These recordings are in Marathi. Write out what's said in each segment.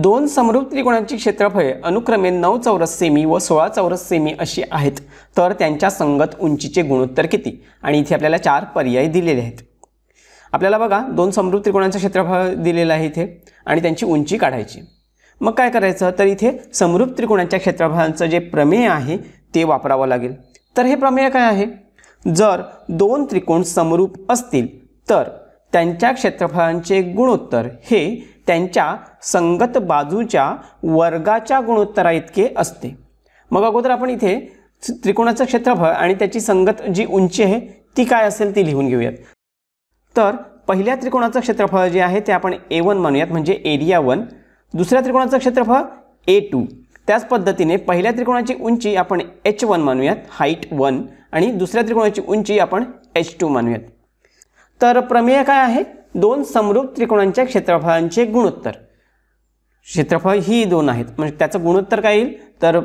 दोन समरूप त्रिकोणांची क्षेत्रफळे अनुक्रमे नऊ चौरस सेमी व सोळा चौरस सेमी अशी आहेत तर त्यांच्या संगत उंचीचे गुणोत्तर किती आणि इथे आपल्याला चार पर्याय दिलेले आहेत आपल्याला बघा दोन समृद्ध त्रिकोणांचं क्षेत्रफळ दिलेलं आहे इथे आणि त्यांची उंची काढायची मग काय करायचं तर इथे समृद्ध त्रिकोणांच्या क्षेत्रफळांचं जे प्रमेय आहे ते वापरावं लागेल तर हे प्रमेय काय आहे जर दोन त्रिकोण समरूप असतील तर त्यांच्या क्षेत्रफळांचे गुणोत्तर हे त्यांच्या संगत बाजूच्या वर्गाच्या गुणोत्तरा इतके असते मग अगोदर आपण इथे त्रिकोणाचं क्षेत्रफळ आणि त्याची संगत जी उंची आहे ती काय असेल ती लिहून घेऊयात तर पहिल्या त्रिकोणाचं क्षेत्रफळ जे आहे ते आपण ए वन मानूयात म्हणजे एरिया वन दुसऱ्या त्रिकोणाचं क्षेत्रफळ ए टू त्याच पद्धतीने पहिल्या त्रिकोणाची उंची आपण एच वन मानूयात हाईट वन आणि दुसऱ्या त्रिकोणाची उंची आपण एच टू मानूयात तर प्रमेय काय आहे दोन समरूप त्रिकोणांच्या क्षेत्रफळांचे गुणोत्तर क्षेत्रफळ ही दोन आहेत म्हणजे त्याचं गुणोत्तर काय येईल तर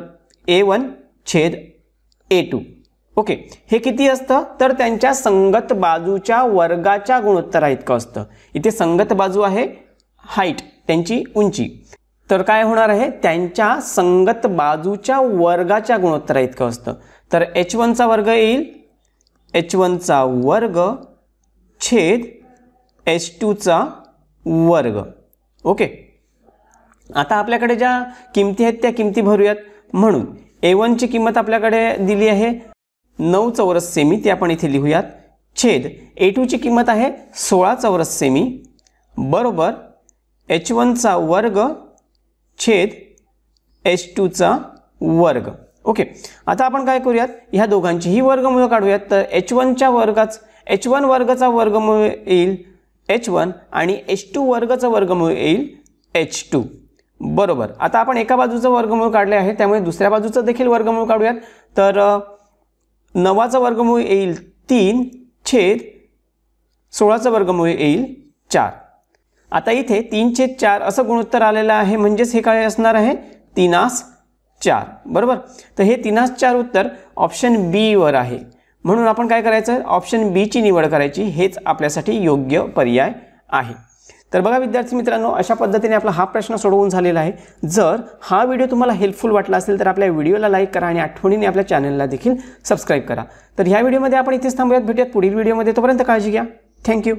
ए वन छेद ए टू ओके हे किती असतं तर त्यांच्या संगत बाजूच्या वर्गाच्या गुणोत्तरा इतकं असतं इथे संगत बाजू आहे हाईट त्यांची उंची तर काय होणार आहे त्यांच्या संगत बाजूच्या वर्गाच्या गुणोत्तरा इतकं असतं तर एच वनचा वर्ग येईल एच वनचा वर्ग छेद एच टूचा वर्ग ओके आता आपल्याकडे ज्या किमती आहेत त्या किमती भरूयात म्हणून ए वनची किंमत आपल्याकडे दिली आहे नऊ चौरस सेमी ते आपण इथे लिहूयात छेद ए टूची किंमत आहे सोळा चौरस सेमी बरोबर एच वनचा वर्ग छेद एच टूचा वर्ग ओके आता आपण काय करूयात ह्या दोघांचीही वर्गमुळं काढूयात तर एच वनच्या वर्गाच एच वन वर्गचा वर्गमुळे येईल एच वन आणि एच टू वर्गचं वर्गमूळ येईल एच टू बरोबर आता आपण एका बाजूचं वर्गमूळ काढले आहे त्यामुळे दुसऱ्या बाजूचं देखील वर्गमूळ काढूयात तर नवाचं वर्गमूळ येईल तीन छेद सोळाचं वर्गमूळ येईल चार आता इथे तीन छेद चार असं गुणोत्तर आलेलं आहे म्हणजेच हे काय असणार आहे तिनास चार बरोबर तर हे तिनास चार उत्तर ऑप्शन बीवर आहे म्हणून आपण काय करायचं ऑप्शन बीची निवड करायची हेच आपल्यासाठी योग्य पर्याय आहे तर बघा विद्यार्थी मित्रांनो अशा पद्धतीने आपला हा प्रश्न सोडवून झालेला आहे जर हा व्हिडिओ तुम्हाला हेल्पफुल वाटला असेल तर आपल्या व्हिडिओला लाईक करा आणि आठवणीने आपल्या चॅनलला देखील सबस्क्राईब करा तर ह्या व्हिडिओमध्ये आपण इथेच थांबूयात भेटूयात पुढील व्हिडिओमध्ये तोपर्यंत काळजी घ्या थँक्यू